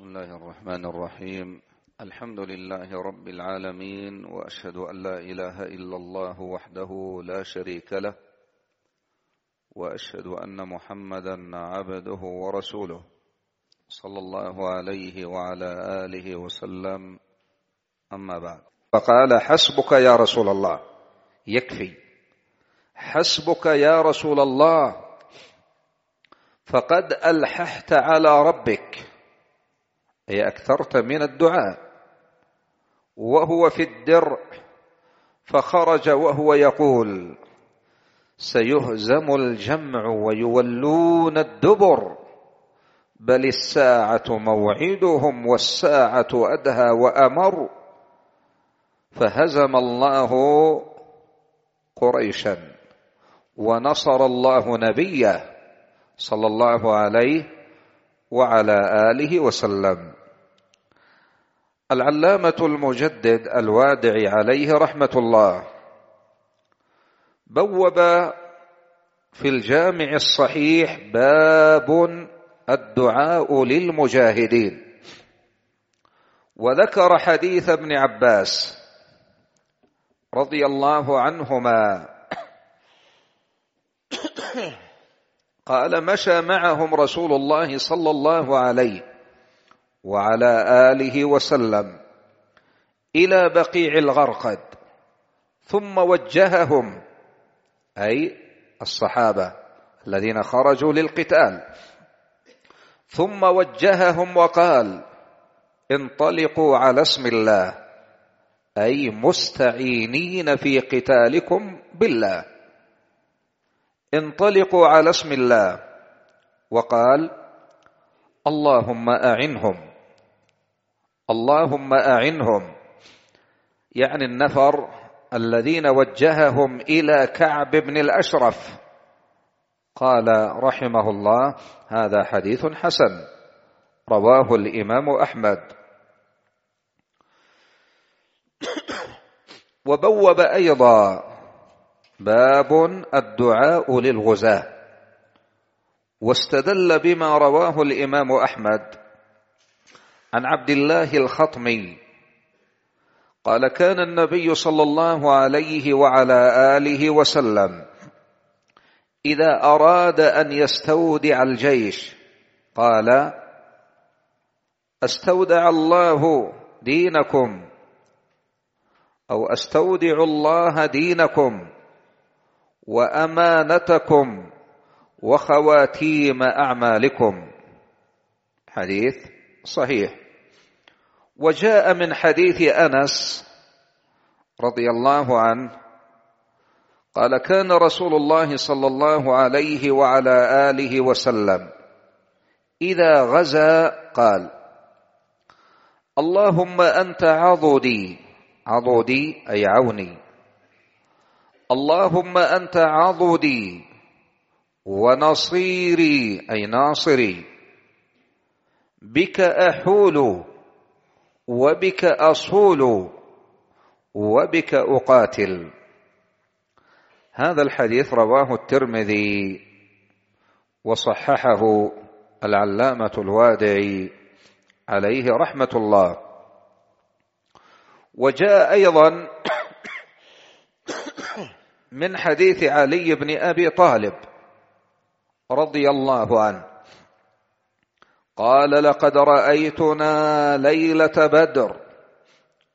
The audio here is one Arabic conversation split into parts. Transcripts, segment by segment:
بسم الله الرحمن الرحيم الحمد لله رب العالمين وأشهد أن لا إله إلا الله وحده لا شريك له وأشهد أن محمدا عبده ورسوله صلى الله عليه وعلى آله وسلم أما بعد فقال حسبك يا رسول الله يكفي حسبك يا رسول الله فقد ألححت على ربك أي أكثرت من الدعاء وهو في الدرع فخرج وهو يقول سيهزم الجمع ويولون الدبر بل الساعة موعدهم والساعة أدهى وأمر فهزم الله قريشا ونصر الله نبيه صلى الله عليه وعلى آله وسلم العلامة المجدد الوادع عليه رحمة الله بوب في الجامع الصحيح باب الدعاء للمجاهدين وذكر حديث ابن عباس رضي الله عنهما قال مشى معهم رسول الله صلى الله عليه وعلى اله وسلم الى بقيع الغرقد ثم وجههم اي الصحابه الذين خرجوا للقتال ثم وجههم وقال انطلقوا على اسم الله اي مستعينين في قتالكم بالله انطلقوا على اسم الله وقال اللهم اعنهم اللهم أعنهم يعني النفر الذين وجههم إلى كعب بن الأشرف قال رحمه الله هذا حديث حسن رواه الإمام أحمد وبوب أيضا باب الدعاء للغزاة واستدل بما رواه الإمام أحمد عن عبد الله الخطمي قال كان النبي صلى الله عليه وعلى اله وسلم اذا اراد ان يستودع الجيش قال استودع الله دينكم او استودع الله دينكم وامانتكم وخواتيم اعمالكم حديث صحيح وجاء من حديث انس رضي الله عنه قال كان رسول الله صلى الله عليه وعلى اله وسلم اذا غزا قال اللهم انت عضدي عضدي اي عوني اللهم انت عضدي ونصيري اي ناصري بك احول وبك اصول وبك اقاتل هذا الحديث رواه الترمذي وصححه العلامه الوادعي عليه رحمه الله وجاء ايضا من حديث علي بن ابي طالب رضي الله عنه قال لقد رايتنا ليله بدر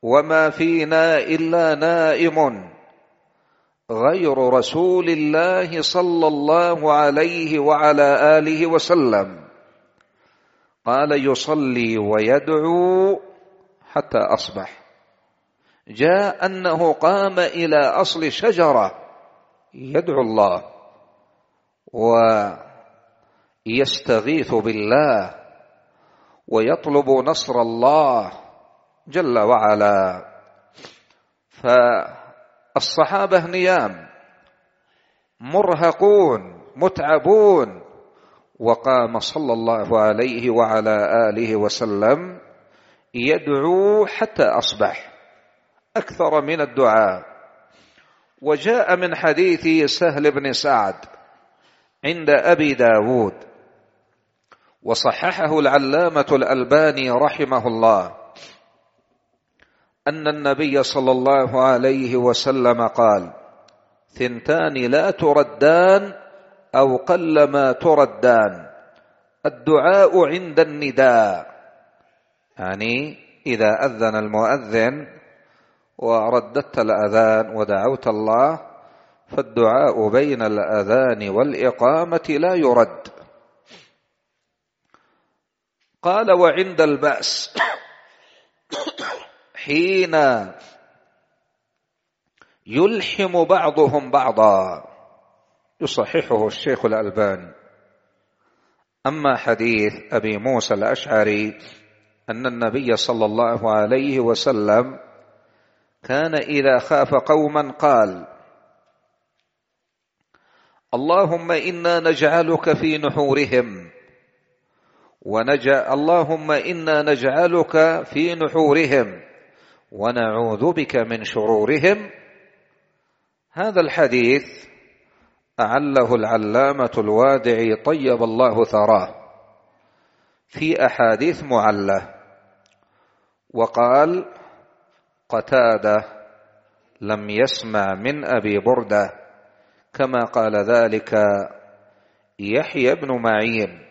وما فينا الا نائم غير رسول الله صلى الله عليه وعلى اله وسلم قال يصلي ويدعو حتى اصبح جاء انه قام الى اصل شجره يدعو الله ويستغيث بالله ويطلب نصر الله جل وعلا فالصحابه نيام مرهقون متعبون وقام صلى الله عليه وعلى اله وسلم يدعو حتى اصبح اكثر من الدعاء وجاء من حديث سهل بن سعد عند ابي داود وصححه العلامة الألباني رحمه الله أن النبي صلى الله عليه وسلم قال ثنتان لا تردان أو قلما تردان الدعاء عند النداء يعني إذا أذن المؤذن ورددت الأذان ودعوت الله فالدعاء بين الأذان والإقامة لا يرد قال وعند البأس حين يلحم بعضهم بعضا يصححه الشيخ الألباني أما حديث أبي موسى الأشعري أن النبي صلى الله عليه وسلم كان إذا خاف قوما قال اللهم إنا نجعلك في نحورهم ونجا اللهم إنا نجعلك في نحورهم ونعوذ بك من شرورهم هذا الحديث أعله العلامة الوادعي طيب الله ثراه في أحاديث معلة وقال قتادة لم يسمع من أبي بردة كما قال ذلك يحيى بن معين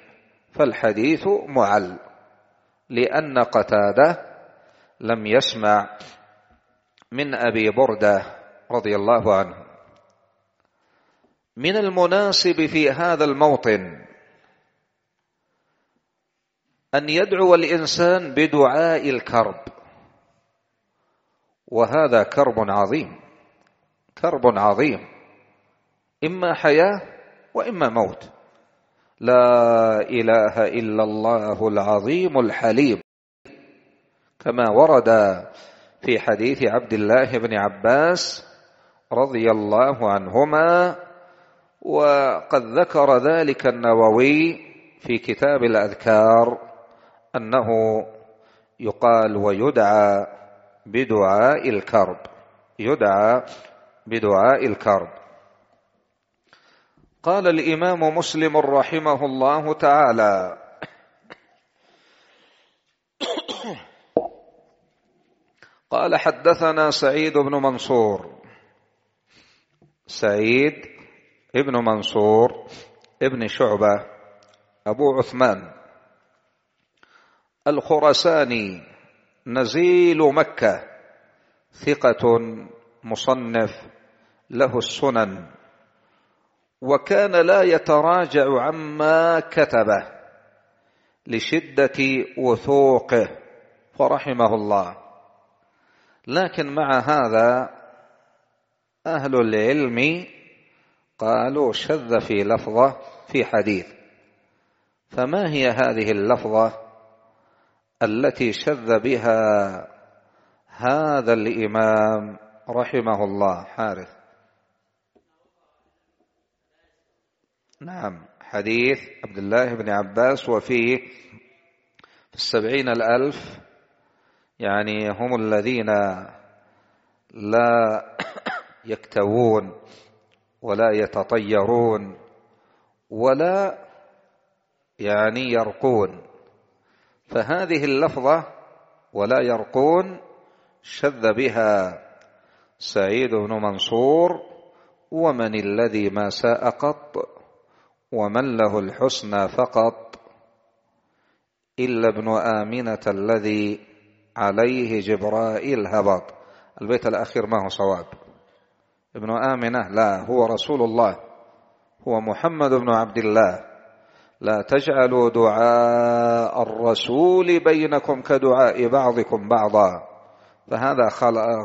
فالحديث معل لأن قتادة لم يسمع من أبي بردة رضي الله عنه من المناسب في هذا الموطن أن يدعو الإنسان بدعاء الكرب وهذا كرب عظيم كرب عظيم إما حياة وإما موت لا اله الا الله العظيم الحليم كما ورد في حديث عبد الله بن عباس رضي الله عنهما وقد ذكر ذلك النووي في كتاب الاذكار انه يقال ويدعى بدعاء الكرب يدعى بدعاء الكرب قال الامام مسلم رحمه الله تعالى قال حدثنا سعيد بن منصور سعيد ابن منصور ابن شعبة أبو عثمان الخرساني نزيل مكة ثقة مصنف له السنن وكان لا يتراجع عما كتبه لشدة وثوقه فرحمه الله لكن مع هذا أهل العلم قالوا شذ في لفظة في حديث فما هي هذه اللفظة التي شذ بها هذا الإمام رحمه الله حارث نعم حديث عبد الله بن عباس وفيه في السبعين الألف يعني هم الذين لا يكتوون ولا يتطيرون ولا يعني يرقون فهذه اللفظة ولا يرقون شذ بها سعيد بن منصور ومن الذي ما ساء قط ومن له الحسنى فقط إلا ابن آمنة الذي عليه جبرائيل هبط البيت الأخير ما هو صواب ابن آمنة لا هو رسول الله هو محمد بن عبد الله لا تجعلوا دعاء الرسول بينكم كدعاء بعضكم بعضا فهذا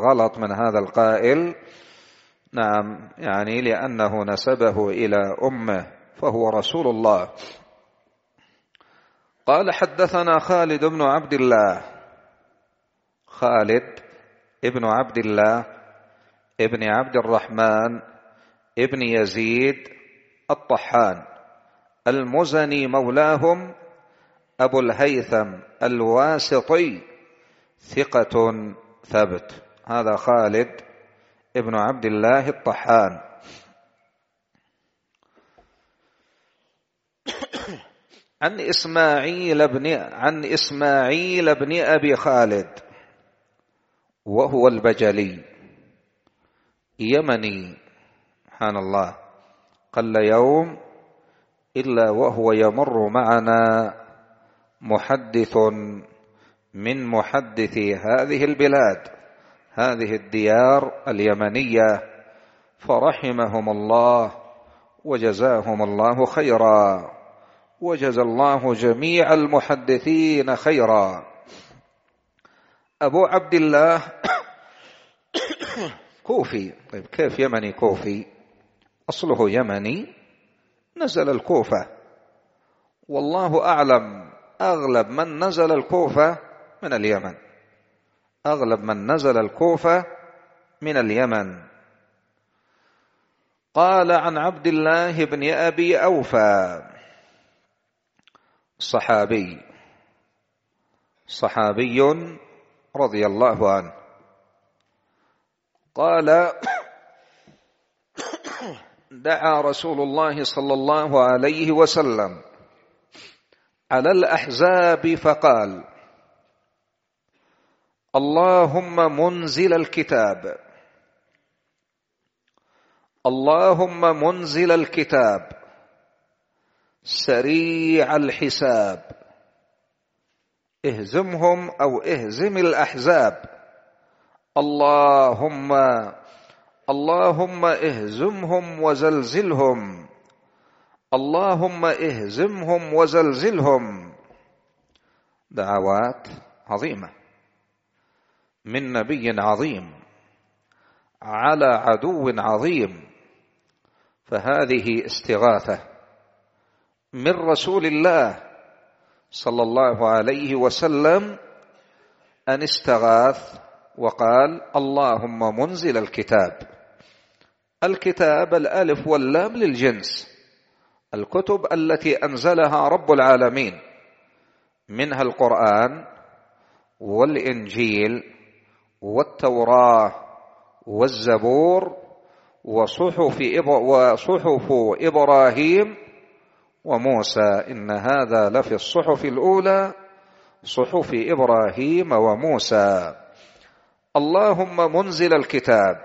غلط من هذا القائل نعم يعني لأنه نسبه إلى أمه فهو رسول الله قال حدثنا خالد بن عبد الله خالد ابن عبد الله ابن عبد الرحمن ابن يزيد الطحان المزني مولاهم أبو الهيثم الواسطي ثقة ثبت هذا خالد ابن عبد الله الطحان عن إسماعيل بن عن إسماعيل بن أبي خالد وهو البجلي يمني سبحان الله قل يوم إلا وهو يمر معنا محدث من محدثي هذه البلاد هذه الديار اليمنية فرحمهم الله وجزاهم الله خيرا وجزى الله جميع المحدثين خيرا أبو عبد الله كوفي طيب كيف يمني كوفي أصله يمني نزل الكوفة والله أعلم أغلب من نزل الكوفة من اليمن أغلب من نزل الكوفة من اليمن قال عن عبد الله بن أبي أوفى صحابي صحابي رضي الله عنه قال دعا رسول الله صلى الله عليه وسلم على الأحزاب فقال اللهم منزل الكتاب اللهم منزل الكتاب سريع الحساب اهزمهم او اهزم الاحزاب اللهم اللهم اهزمهم وزلزلهم اللهم اهزمهم وزلزلهم دعوات عظيمه من نبي عظيم على عدو عظيم فهذه استغاثه من رسول الله صلى الله عليه وسلم أن استغاث وقال اللهم منزل الكتاب الكتاب الألف واللام للجنس الكتب التي أنزلها رب العالمين منها القرآن والإنجيل والتوراة والزبور وصحف وصحف إبراهيم وموسى إن هذا لفي الصحف الأولى صحف إبراهيم وموسى اللهم منزل الكتاب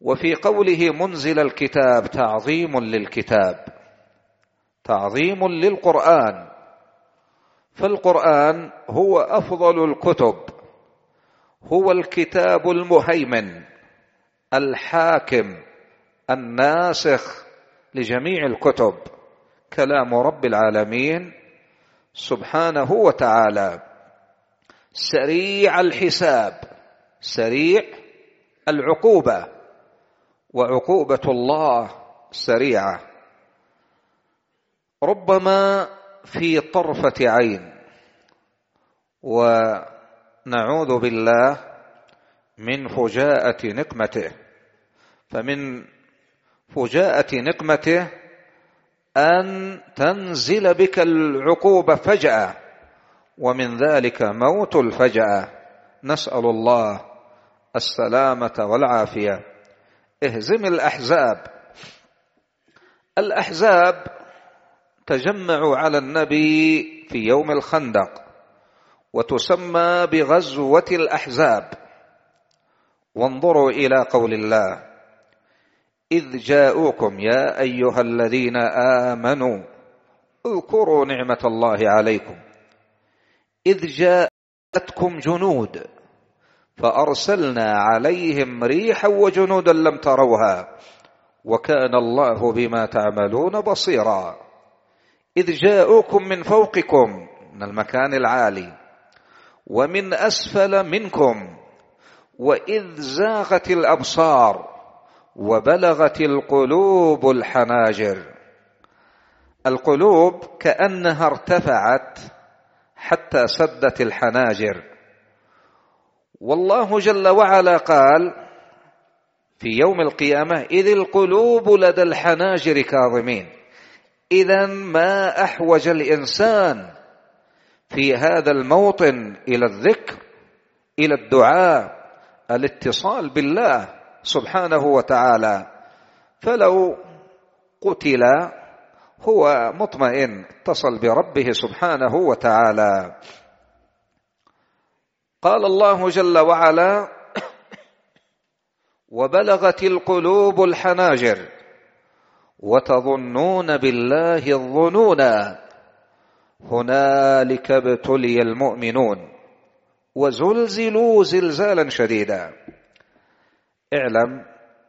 وفي قوله منزل الكتاب تعظيم للكتاب تعظيم للقرآن فالقرآن هو أفضل الكتب هو الكتاب المهيمن الحاكم الناسخ لجميع الكتب كلام رب العالمين سبحانه وتعالى سريع الحساب سريع العقوبه وعقوبه الله سريعه ربما في طرفه عين ونعوذ بالله من فجاءه نقمته فمن فجاءة نقمته أن تنزل بك العقوبة فجأة ومن ذلك موت الفجأة نسأل الله السلامة والعافية اهزم الأحزاب الأحزاب تجمعوا على النبي في يوم الخندق وتسمى بغزوة الأحزاب وانظروا إلى قول الله إذ جاءوكم يا أيها الذين آمنوا اذكروا نعمة الله عليكم إذ جاءتكم جنود فأرسلنا عليهم ريحا وجنودا لم تروها وكان الله بما تعملون بصيرا إذ جاءوكم من فوقكم من المكان العالي ومن أسفل منكم وإذ زاغت الأبصار وبلغت القلوب الحناجر القلوب كانها ارتفعت حتى سدت الحناجر والله جل وعلا قال في يوم القيامه اذ القلوب لدى الحناجر كاظمين اذا ما احوج الانسان في هذا الموطن الى الذكر الى الدعاء الاتصال بالله سبحانه وتعالى فلو قتل هو مطمئن اتصل بربه سبحانه وتعالى قال الله جل وعلا وبلغت القلوب الحناجر وتظنون بالله الظنونا هنالك ابتلي المؤمنون وزلزلوا زلزالا شديدا اعلم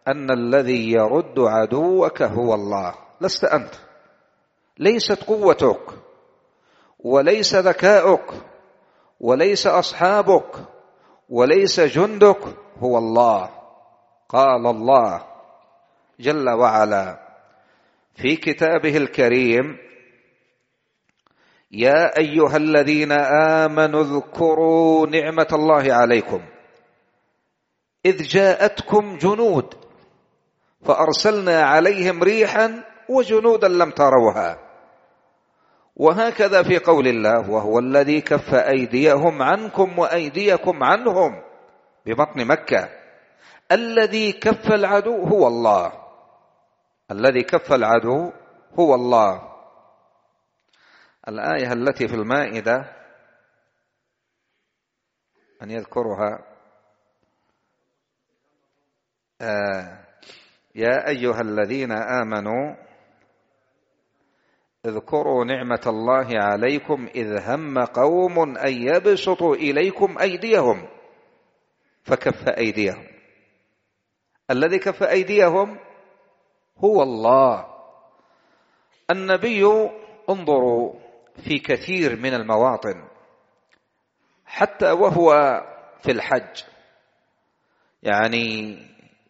أن الذي يرد عدوك هو الله لست أنت ليست قوتك وليس ذكاؤك وليس أصحابك وليس جندك هو الله قال الله جل وعلا في كتابه الكريم يا أيها الذين آمنوا اذكروا نعمة الله عليكم إذ جاءتكم جنود فأرسلنا عليهم ريحا وجنودا لم تروها وهكذا في قول الله وهو الذي كف أيديهم عنكم وأيديكم عنهم ببطن مكة الذي كف العدو هو الله الذي كف العدو هو الله الآية التي في المائدة أن يذكرها آه. يا أيها الذين آمنوا اذكروا نعمة الله عليكم إذ هم قوم أن يبسطوا إليكم أيديهم فكف أيديهم الذي كف أيديهم هو الله النبي انظروا في كثير من المواطن حتى وهو في الحج يعني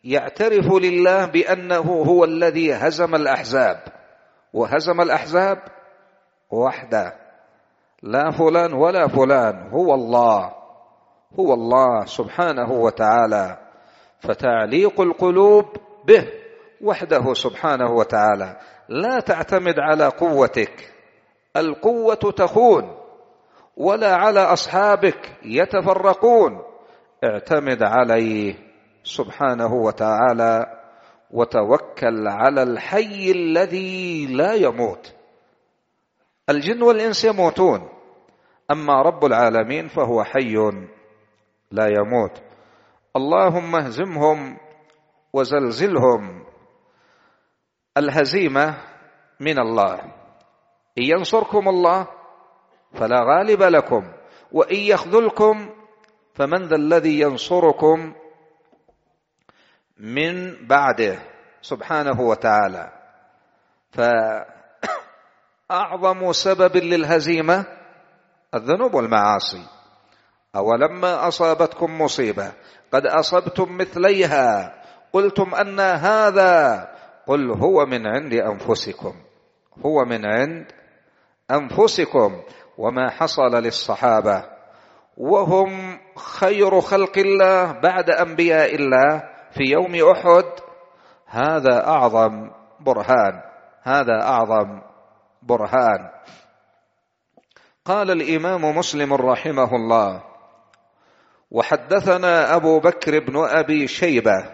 يعترف لله بأنه هو الذي هزم الأحزاب وهزم الأحزاب وحده لا فلان ولا فلان هو الله هو الله سبحانه وتعالى فتعليق القلوب به وحده سبحانه وتعالى لا تعتمد على قوتك القوة تخون ولا على أصحابك يتفرقون اعتمد عليه سبحانه وتعالى وتوكل على الحي الذي لا يموت الجن والانس يموتون اما رب العالمين فهو حي لا يموت اللهم اهزمهم وزلزلهم الهزيمه من الله ان ينصركم الله فلا غالب لكم وان يخذلكم فمن ذا الذي ينصركم من بعده سبحانه وتعالى فأعظم سبب للهزيمة الذنوب والمعاصي أولما أصابتكم مصيبة قد أصبتم مثليها قلتم أن هذا قل هو من عند أنفسكم هو من عند أنفسكم وما حصل للصحابة وهم خير خلق الله بعد أنبياء الله في يوم احد هذا اعظم برهان هذا اعظم برهان قال الامام مسلم رحمه الله وحدثنا ابو بكر بن ابي شيبه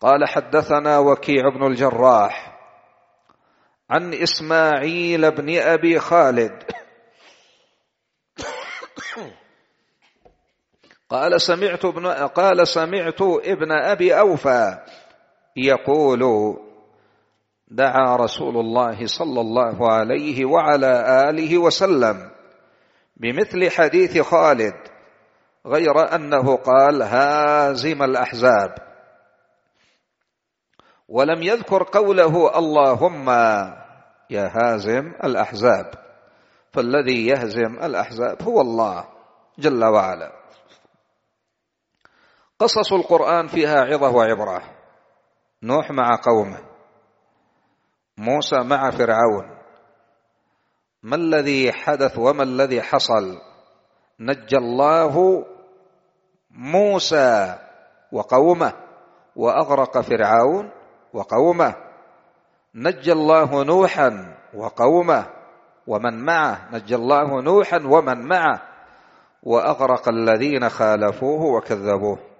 قال حدثنا وكيع بن الجراح عن اسماعيل بن ابي خالد قال سمعت ابن قال سمعت ابن أبي أوفى يقول دعا رسول الله صلى الله عليه وعلى آله وسلم بمثل حديث خالد غير أنه قال هازم الأحزاب ولم يذكر قوله اللهم يا هازم الأحزاب فالذي يهزم الأحزاب هو الله جل وعلا قصص القرآن فيها عظة وعبرة نوح مع قومه موسى مع فرعون ما الذي حدث وما الذي حصل نجى الله موسى وقومه وأغرق فرعون وقومه نجى الله نوحا وقومه ومن معه نجى الله نوحا ومن معه وأغرق الذين خالفوه وكذبوه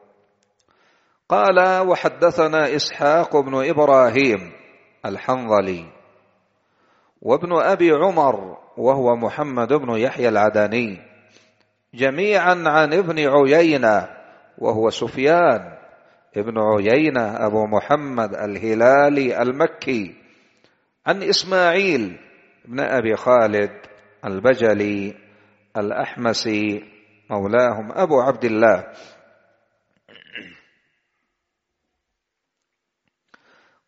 قال وحدثنا إسحاق بن إبراهيم الحنظلي وابن أبي عمر وهو محمد بن يحيى العدني جميعا عن ابن عيينة وهو سفيان ابن عيينة أبو محمد الهلالي المكي عن إسماعيل بن أبي خالد البجلي الأحمسي مولاهم أبو عبد الله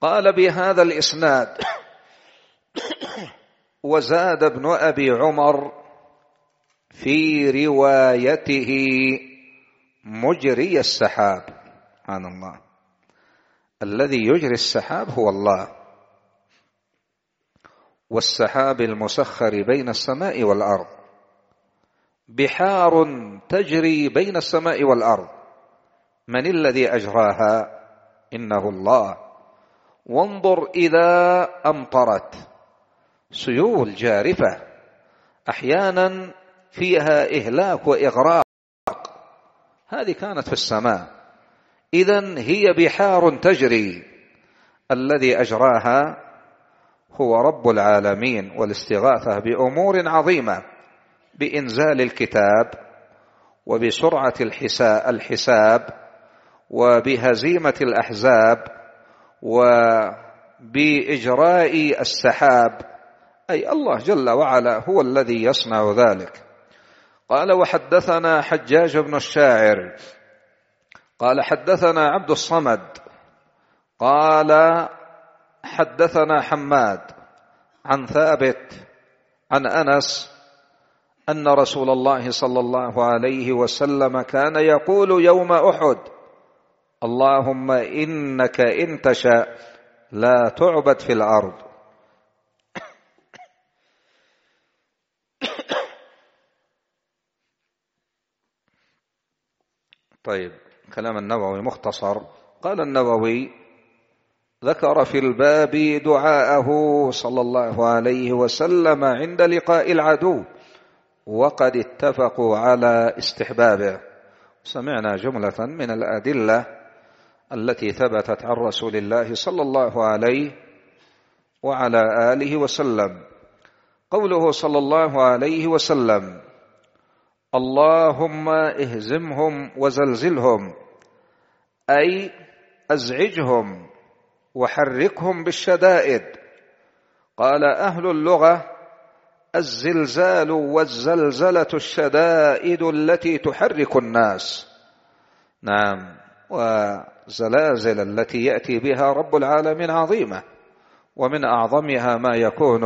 قال بهذا الإسناد وزاد ابن أبي عمر في روايته مجري السحاب سبحان الله الذي يجري السحاب هو الله والسحاب المسخر بين السماء والأرض بحار تجري بين السماء والأرض من الذي أجراها إنه الله وانظر إذا أمطرت سيول جارفة أحيانا فيها إهلاك وإغراق هذه كانت في السماء إذا هي بحار تجري الذي أجراها هو رب العالمين والاستغاثة بأمور عظيمة بإنزال الكتاب وبسرعة الحساب وبهزيمة الأحزاب وبإجراء السحاب أي الله جل وعلا هو الذي يصنع ذلك قال وحدثنا حجاج بن الشاعر قال حدثنا عبد الصمد قال حدثنا حماد عن ثابت عن انس ان رسول الله صلى الله عليه وسلم كان يقول يوم احد اللهم إنك إن تشاء لا تعبد في الأرض طيب كلام النووي مختصر قال النووي ذكر في الباب دعاءه صلى الله عليه وسلم عند لقاء العدو وقد اتفقوا على استحبابه سمعنا جملة من الأدلة التي ثبتت عن رسول الله صلى الله عليه وعلى اله وسلم قوله صلى الله عليه وسلم اللهم اهزمهم وزلزلهم اي ازعجهم وحركهم بالشدائد قال اهل اللغه الزلزال والزلزله الشدائد التي تحرك الناس نعم و زلازل التي يأتي بها رب العالمين عظيمة ومن أعظمها ما يكون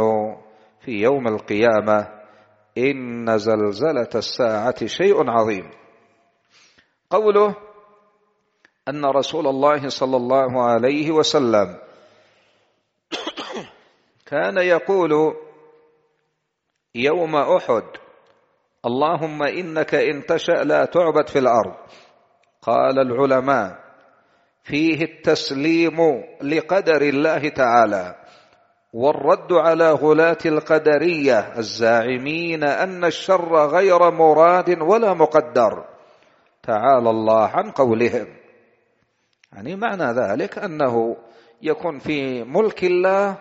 في يوم القيامة إن زلزلة الساعة شيء عظيم قوله أن رسول الله صلى الله عليه وسلم كان يقول يوم أحد اللهم إنك إن تشأ لا تعبد في الأرض قال العلماء فيه التسليم لقدر الله تعالى والرد على غلاة القدرية الزاعمين أن الشر غير مراد ولا مقدر تعالى الله عن قولهم يعني معنى ذلك أنه يكون في ملك الله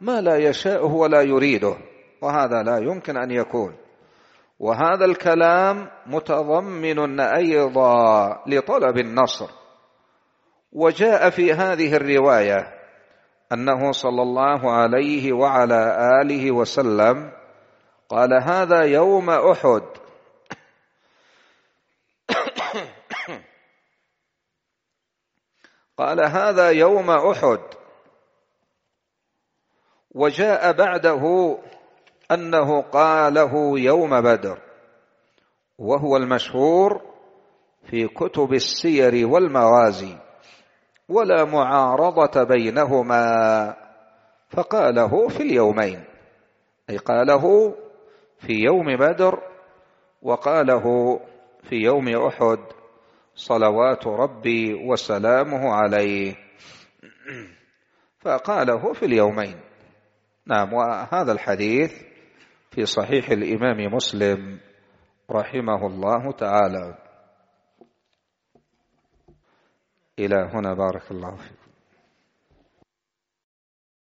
ما لا يشاءه ولا يريده وهذا لا يمكن أن يكون وهذا الكلام متضمن أيضا لطلب النصر وجاء في هذه الروايه انه صلى الله عليه وعلى اله وسلم قال هذا يوم احد قال هذا يوم احد وجاء بعده انه قاله يوم بدر وهو المشهور في كتب السير والمغازي ولا معارضة بينهما فقاله في اليومين أي قاله في يوم بدر وقاله في يوم أحد صلوات ربي وسلامه عليه فقاله في اليومين نعم وهذا الحديث في صحيح الإمام مسلم رحمه الله تعالى إلى هنا بارك الله فيكم